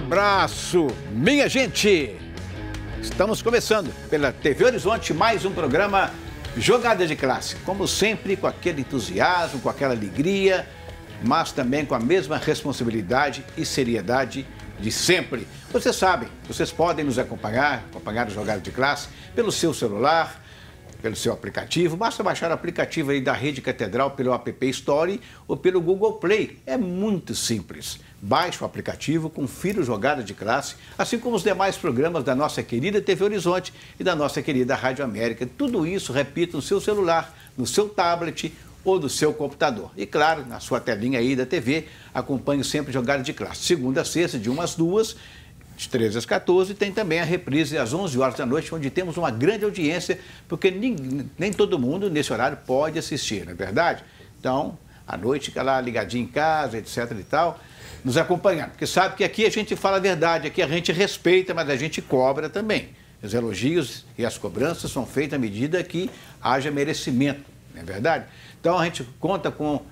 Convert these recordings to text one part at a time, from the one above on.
abraço, minha gente! Estamos começando pela TV Horizonte mais um programa Jogada de Classe. Como sempre, com aquele entusiasmo, com aquela alegria, mas também com a mesma responsabilidade e seriedade de sempre. Vocês sabem, vocês podem nos acompanhar, acompanhar o Jogada de Classe pelo seu celular, pelo seu aplicativo. Basta baixar o aplicativo aí da Rede Catedral pelo App Store ou pelo Google Play. É muito simples. Baixe o aplicativo, confira o Jogada de Classe, assim como os demais programas da nossa querida TV Horizonte e da nossa querida Rádio América. Tudo isso, repito, no seu celular, no seu tablet ou no seu computador. E claro, na sua telinha aí da TV, acompanhe sempre Jogada de Classe. Segunda a sexta, de umas duas de 13 às 14, tem também a reprise às 11 horas da noite, onde temos uma grande audiência, porque nem, nem todo mundo nesse horário pode assistir, não é verdade? Então, à noite, fica lá ligadinho em casa, etc e tal, nos acompanhando, porque sabe que aqui a gente fala a verdade, aqui a gente respeita, mas a gente cobra também. Os elogios e as cobranças são feitos à medida que haja merecimento, não é verdade? Então, a gente conta com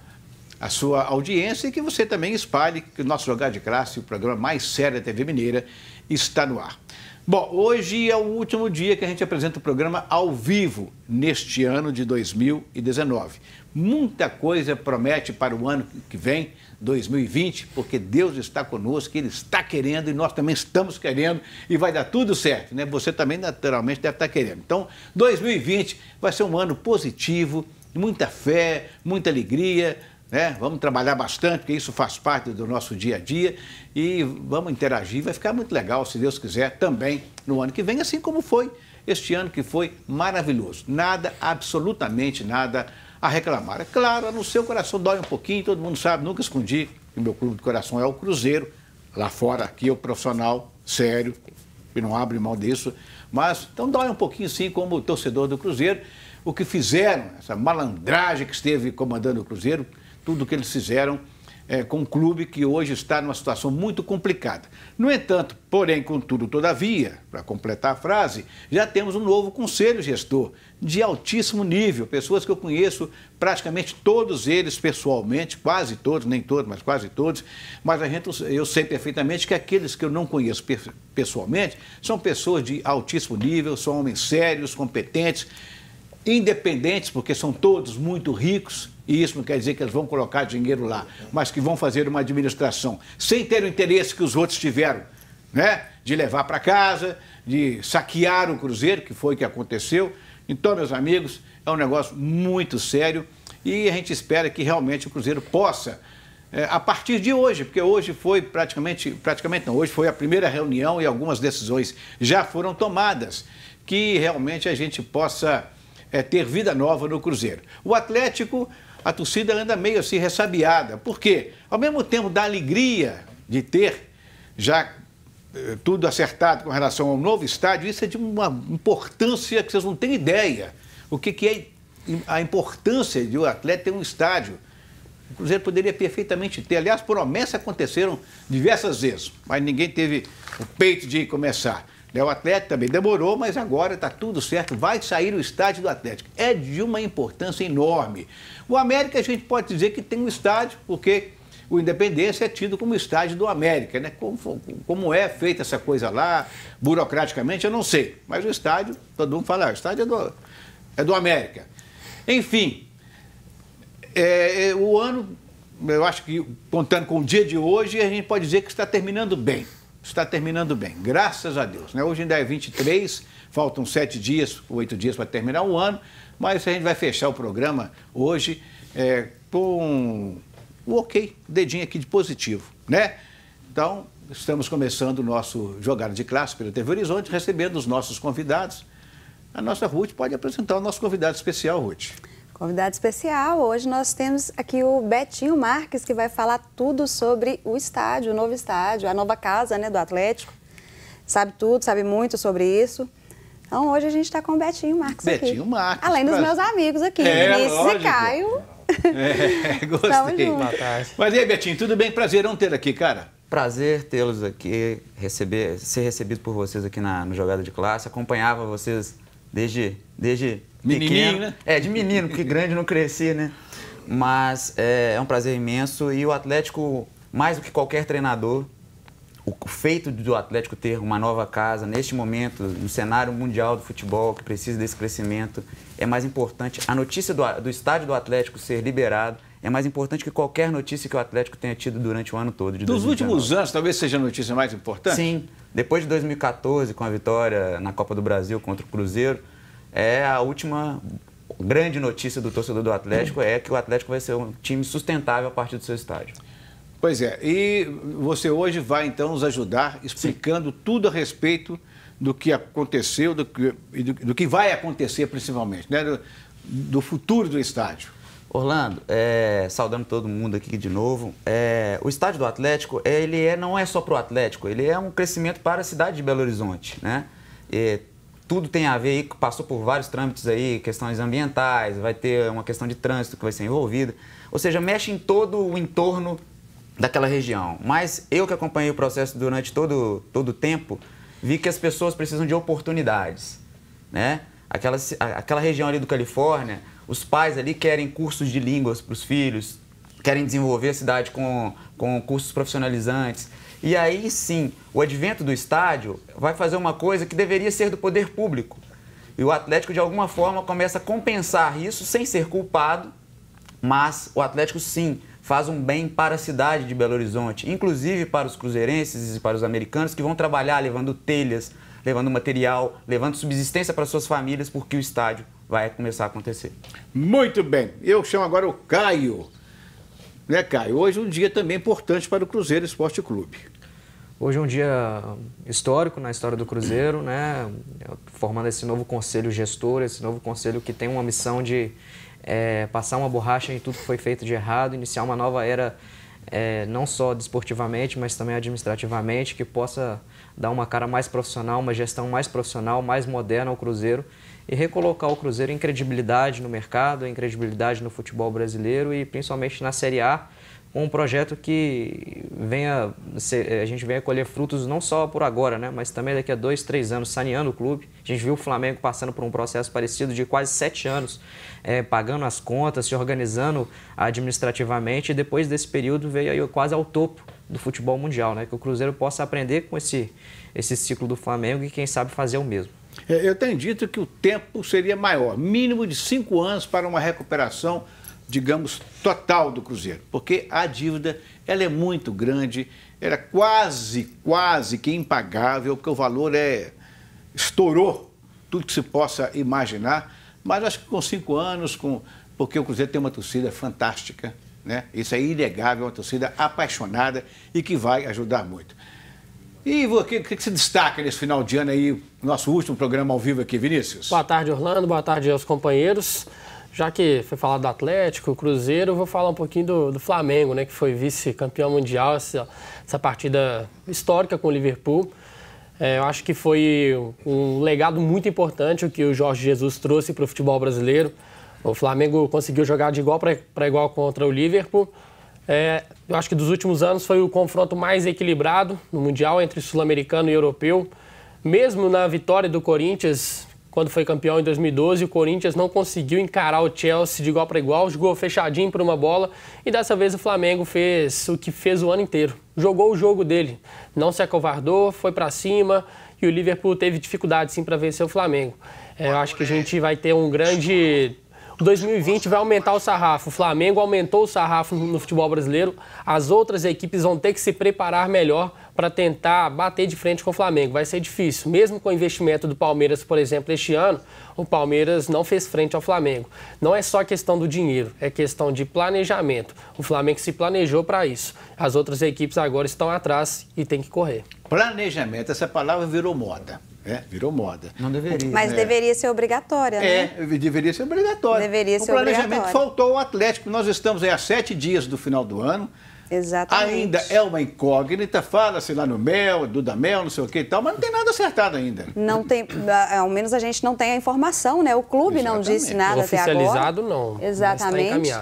a sua audiência e que você também espalhe que o nosso Lugar de Classe, o programa mais sério da TV Mineira, está no ar. Bom, hoje é o último dia que a gente apresenta o programa ao vivo neste ano de 2019. Muita coisa promete para o ano que vem, 2020, porque Deus está conosco, Ele está querendo e nós também estamos querendo e vai dar tudo certo, né? Você também naturalmente deve estar querendo. Então, 2020 vai ser um ano positivo, muita fé, muita alegria, né? Vamos trabalhar bastante, porque isso faz parte do nosso dia a dia e vamos interagir. Vai ficar muito legal, se Deus quiser, também no ano que vem, assim como foi este ano que foi maravilhoso. Nada, absolutamente nada a reclamar. É claro, no seu coração dói um pouquinho, todo mundo sabe, nunca escondi que o meu clube de coração é o Cruzeiro. Lá fora, aqui é o profissional sério, que não abre mão disso. Mas, então dói um pouquinho sim, como torcedor do Cruzeiro. O que fizeram, essa malandragem que esteve comandando o Cruzeiro, tudo que eles fizeram é, com o clube que hoje está numa situação muito complicada. No entanto, porém, contudo, todavia, para completar a frase, já temos um novo conselho gestor de altíssimo nível, pessoas que eu conheço praticamente todos eles pessoalmente, quase todos, nem todos, mas quase todos, mas a gente, eu sei perfeitamente que aqueles que eu não conheço pessoalmente são pessoas de altíssimo nível, são homens sérios, competentes, independentes, porque são todos muito ricos e isso não quer dizer que eles vão colocar dinheiro lá, mas que vão fazer uma administração sem ter o interesse que os outros tiveram, né? De levar para casa, de saquear o Cruzeiro, que foi o que aconteceu. Então, meus amigos, é um negócio muito sério e a gente espera que realmente o Cruzeiro possa, é, a partir de hoje, porque hoje foi praticamente, praticamente não, hoje foi a primeira reunião e algumas decisões já foram tomadas, que realmente a gente possa é, ter vida nova no Cruzeiro. O Atlético, a torcida anda meio assim ressabiada. Por quê? Ao mesmo tempo da alegria de ter já eh, tudo acertado com relação ao novo estádio, isso é de uma importância que vocês não têm ideia. O que, que é a importância de o um atleta ter um estádio? O Cruzeiro poderia perfeitamente ter. Aliás, promessas aconteceram diversas vezes, mas ninguém teve o peito de começar. Né, o Atlético também demorou, mas agora está tudo certo, vai sair o estádio do Atlético. É de uma importância enorme. O América a gente pode dizer que tem um estádio, porque o Independência é tido como estádio do América, né? Como, como é feita essa coisa lá, burocraticamente, eu não sei. Mas o estádio, todo mundo fala, ah, o estádio é do, é do América. Enfim, é, é o ano, eu acho que contando com o dia de hoje, a gente pode dizer que está terminando bem está terminando bem, graças a Deus. Né? Hoje ainda é 23, faltam sete dias, oito dias para terminar o ano, mas a gente vai fechar o programa hoje é, com o um ok, dedinho aqui de positivo, né? Então, estamos começando o nosso Jogar de Classe pela TV Horizonte, recebendo os nossos convidados. A nossa Ruth pode apresentar o nosso convidado especial, Ruth. Convidado especial, hoje nós temos aqui o Betinho Marques, que vai falar tudo sobre o estádio, o novo estádio, a nova casa né, do Atlético. Sabe tudo, sabe muito sobre isso. Então hoje a gente está com o Betinho Marques Betinho aqui. Betinho Marques. Além pra... dos meus amigos aqui, é, Vinícius lógico. e Caio. É, gostei. Mas e aí, Betinho, tudo bem? Prazerão ter aqui, cara. Prazer tê-los aqui, receber, ser recebido por vocês aqui na, no Jogada de Classe. Acompanhava vocês desde, desde Menininho, né? É, de menino, porque grande não cresci, né? Mas é, é um prazer imenso e o Atlético, mais do que qualquer treinador, o feito do Atlético ter uma nova casa neste momento, no cenário mundial do futebol, que precisa desse crescimento, é mais importante. A notícia do, do, estádio do Atlético ser liberado é mais importante que qualquer notícia que o Atlético tenha tido durante o ano todo. De Dos 2019. últimos anos, talvez seja a notícia mais importante? Sim. Depois de 2014, com a vitória na Copa do Brasil contra o Cruzeiro, é a última grande notícia do torcedor do Atlético é que o Atlético vai ser um time sustentável a partir do seu estádio. Pois é, e você hoje vai então nos ajudar explicando Sim. tudo a respeito do que aconteceu do que, do, do que vai acontecer principalmente, né? do, do futuro do estádio. Orlando, é, saudando todo mundo aqui de novo. É, o estádio do Atlético, é, ele é, não é só para o Atlético, ele é um crescimento para a cidade de Belo Horizonte. Né? E, tudo tem a ver aí, passou por vários trâmites aí, questões ambientais, vai ter uma questão de trânsito que vai ser envolvida. Ou seja, mexe em todo o entorno daquela região. Mas eu que acompanhei o processo durante todo todo o tempo, vi que as pessoas precisam de oportunidades, né? Aquela, aquela região ali do Califórnia, os pais ali querem cursos de línguas para os filhos, querem desenvolver a cidade com, com cursos profissionalizantes. E aí sim, o advento do estádio vai fazer uma coisa que deveria ser do poder público. E o Atlético, de alguma forma, começa a compensar isso sem ser culpado, mas o Atlético sim faz um bem para a cidade de Belo Horizonte, inclusive para os cruzeirenses e para os americanos que vão trabalhar levando telhas, levando material, levando subsistência para suas famílias, porque o estádio vai começar a acontecer. Muito bem. Eu chamo agora o Caio né, Caio? Hoje é um dia também importante para o Cruzeiro Esporte Clube. Hoje é um dia histórico na história do Cruzeiro, né? Formando esse novo conselho gestor, esse novo conselho que tem uma missão de é, passar uma borracha em tudo que foi feito de errado, iniciar uma nova era é, não só desportivamente, mas também administrativamente, que possa dar uma cara mais profissional, uma gestão mais profissional, mais moderna ao Cruzeiro e recolocar o Cruzeiro em credibilidade no mercado, em credibilidade no futebol brasileiro e principalmente na Série A, um projeto que venha eh, a gente venha colher frutos não só por agora, né, mas também daqui a dois, três anos, saneando o clube. A gente viu o Flamengo passando por um processo parecido de quase sete anos, é, pagando as contas, se organizando administrativamente, e depois desse período veio aí quase ao topo do futebol mundial, né, que o Cruzeiro possa aprender com esse, esse ciclo do Flamengo e quem sabe fazer o mesmo. É, eu tenho dito que o tempo seria maior, mínimo de cinco anos para uma recuperação digamos, total do Cruzeiro, porque a dívida ela é muito grande, era quase, quase que impagável, porque o valor é estourou tudo que se possa imaginar, mas acho que com cinco anos, com porque o Cruzeiro tem uma torcida fantástica, né? Isso é inegável, uma torcida apaixonada e que vai ajudar muito. E o que, que, se destaca nesse final de ano aí, nosso último programa ao vivo aqui, Vinícius? Boa tarde, Orlando. Boa tarde aos companheiros já que foi falado do Atlético, Cruzeiro, vou falar um pouquinho do, do Flamengo, né, que foi vice-campeão mundial, essa, essa, partida histórica com o Liverpool. É, eu acho que foi um legado muito importante o que o Jorge Jesus trouxe para o futebol brasileiro. O Flamengo conseguiu jogar de igual para igual contra o Liverpool. É, eu acho que dos últimos anos foi o confronto mais equilibrado no Mundial entre sul-americano e europeu. Mesmo na vitória do Corinthians quando foi campeão em 2012, o Corinthians não conseguiu encarar o Chelsea de igual para igual, jogou fechadinho por uma bola e dessa vez o Flamengo fez o que fez o ano inteiro. Jogou o jogo dele, não se acovardou, foi para cima e o Liverpool teve dificuldade sim para vencer o Flamengo. É, eu acho que a gente vai ter um grande 2020 vai aumentar o sarrafo. O Flamengo aumentou o sarrafo no futebol brasileiro. As outras equipes vão ter que se preparar melhor para tentar bater de frente com o Flamengo. Vai ser difícil. Mesmo com o investimento do Palmeiras, por exemplo, este ano, o Palmeiras não fez frente ao Flamengo. Não é só questão do dinheiro, é questão de planejamento. O Flamengo se planejou para isso. As outras equipes agora estão atrás e tem que correr. Planejamento, essa palavra virou moda. É, virou moda. Não deveria. Mas né? deveria ser obrigatória, né? É, deveria ser obrigatória. Deveria o ser planejamento faltou ao Atlético. Nós estamos aí há sete dias do final do ano. Exatamente. Ainda é uma incógnita, fala-se lá no mel, do mel, não sei o que e tal, mas não tem nada acertado ainda. Não tem, ao menos a gente não tem a informação, né? O clube Exatamente. não disse nada até agora. Oficializado não. Tá Exatamente.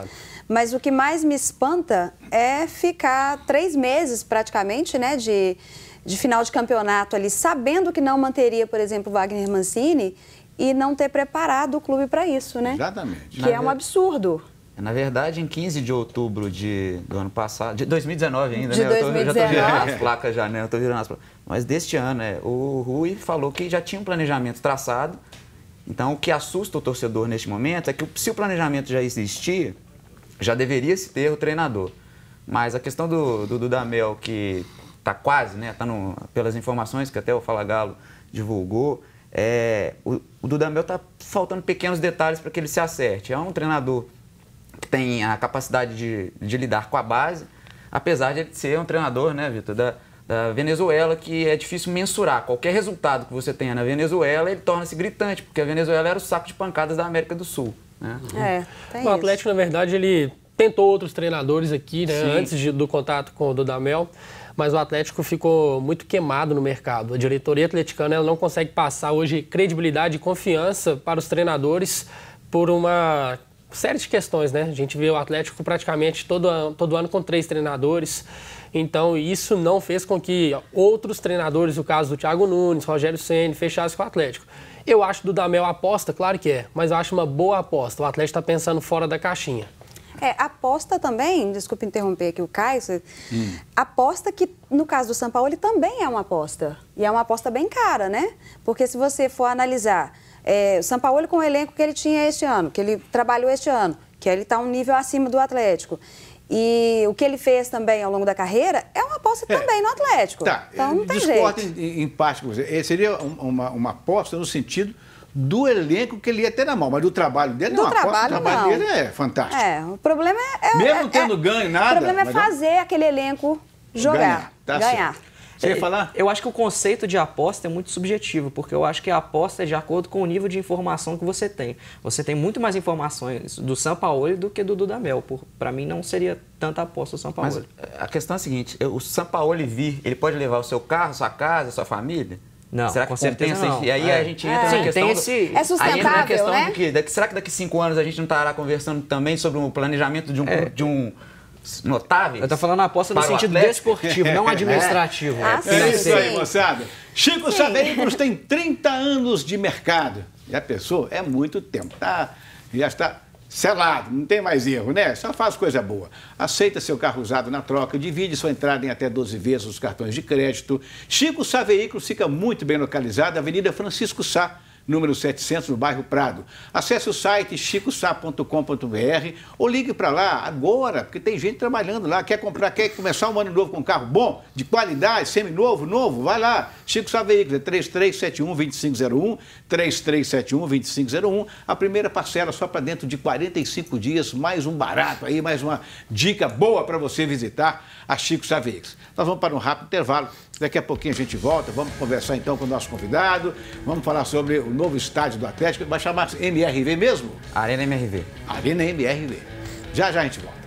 Mas o que mais me espanta é ficar três meses praticamente, né, de, de final de campeonato ali, sabendo que não manteria, por exemplo, Wagner Mancini e não ter preparado o clube para isso, né? Exatamente. Que é um absurdo. Na verdade, em 15 de outubro de, do ano passado, de 2019 ainda, de né? 2019. Eu, tô, eu já estou virando as placas já, né? Eu estou virando as placas. Mas deste ano, é o Rui falou que já tinha um planejamento traçado. Então, o que assusta o torcedor neste momento é que se o planejamento já existia, já deveria se ter o treinador. Mas a questão do, do Dudamel, que está quase, né? Tá no, pelas informações que até o Fala Galo divulgou, é, o, o Dudamel está faltando pequenos detalhes para que ele se acerte. É um treinador que tem a capacidade de, de lidar com a base, apesar de ele ser um treinador, né, Vitor, da, da Venezuela, que é difícil mensurar. Qualquer resultado que você tenha na Venezuela, ele torna-se gritante, porque a Venezuela era o saco de pancadas da América do Sul. Né? É, o Atlético, isso. na verdade, ele tentou outros treinadores aqui, né, antes de, do contato com o Dudamel, mas o Atlético ficou muito queimado no mercado. A diretoria atleticana não consegue passar hoje credibilidade e confiança para os treinadores por uma série de questões, né? A gente vê o Atlético praticamente todo ano, todo ano com três treinadores. Então, isso não fez com que outros treinadores, o caso do Thiago Nunes, Rogério Ceni, fechassem com o Atlético. Eu acho do Damel aposta, claro que é, mas eu acho uma boa aposta. O Atlético está pensando fora da caixinha. É, aposta também, desculpe interromper aqui o Caio, hum. aposta que no caso do São Paulo ele também é uma aposta. E é uma aposta bem cara, né? Porque se você for analisar é, o São Paulo com o elenco que ele tinha este ano, que ele trabalhou este ano, que ele está um nível acima do Atlético. E o que ele fez também ao longo da carreira é uma aposta é. também no Atlético. Tá. Então não tem Discordo jeito. Em, em parte com você. É, seria uma, uma aposta no sentido do elenco que ele ia ter na mão, mas do trabalho dele do não. Trabalho, o trabalho não. dele é fantástico. É, o problema é. é Mesmo é, tendo é, ganho nada. O problema é, é fazer aquele elenco jogar, ganhar. Tá ganhar. Você ia é, falar? Eu acho que o conceito de aposta é muito subjetivo, porque eu acho que a aposta é de acordo com o nível de informação que você tem. Você tem muito mais informações do Sampaoli do que do Dudamel. Para mim, não seria tanta aposta o Sampaoli. Mas eh, a questão é a seguinte, o Sampaoli vir, ele pode levar o seu carro, sua casa, sua família? Não, será que com certeza não. E aí é. a gente entra é. na questão... Sim, esse... do... É sustentável, aí entra na questão né? que, será que daqui cinco anos a gente não estará conversando também sobre o um planejamento de um, é. de um notáveis. Eu tô tá falando aposta no sentido atleta. desportivo, não é. administrativo. Ah, é isso aí, moçada. Chico Saveiros tem 30 anos de mercado. Já pensou? É muito tempo. Tá, já está selado, não tem mais erro, né? Só faz coisa boa. Aceita seu carro usado na troca, divide sua entrada em até 12 vezes os cartões de crédito. Chico Sá Veículos fica muito bem localizado, Avenida Francisco Sá, número 700, no bairro Prado. Acesse o site chicosá.com.br ou ligue para lá agora, porque tem gente trabalhando lá, quer comprar, quer começar um ano novo com um carro bom, de qualidade, seminovo, novo, vai lá. Chico Sá Veículos, é 3371-2501, 3371-2501. A primeira parcela só para dentro de 45 dias, mais um barato aí, mais uma dica boa para você visitar a Chico Sá Veículos. Nós vamos para um rápido intervalo. Daqui a pouquinho a gente volta, vamos conversar então com o nosso convidado, vamos falar sobre o novo estádio do Atlético, vai chamar MRV mesmo? Arena MRV. Arena MRV. Já já a gente volta.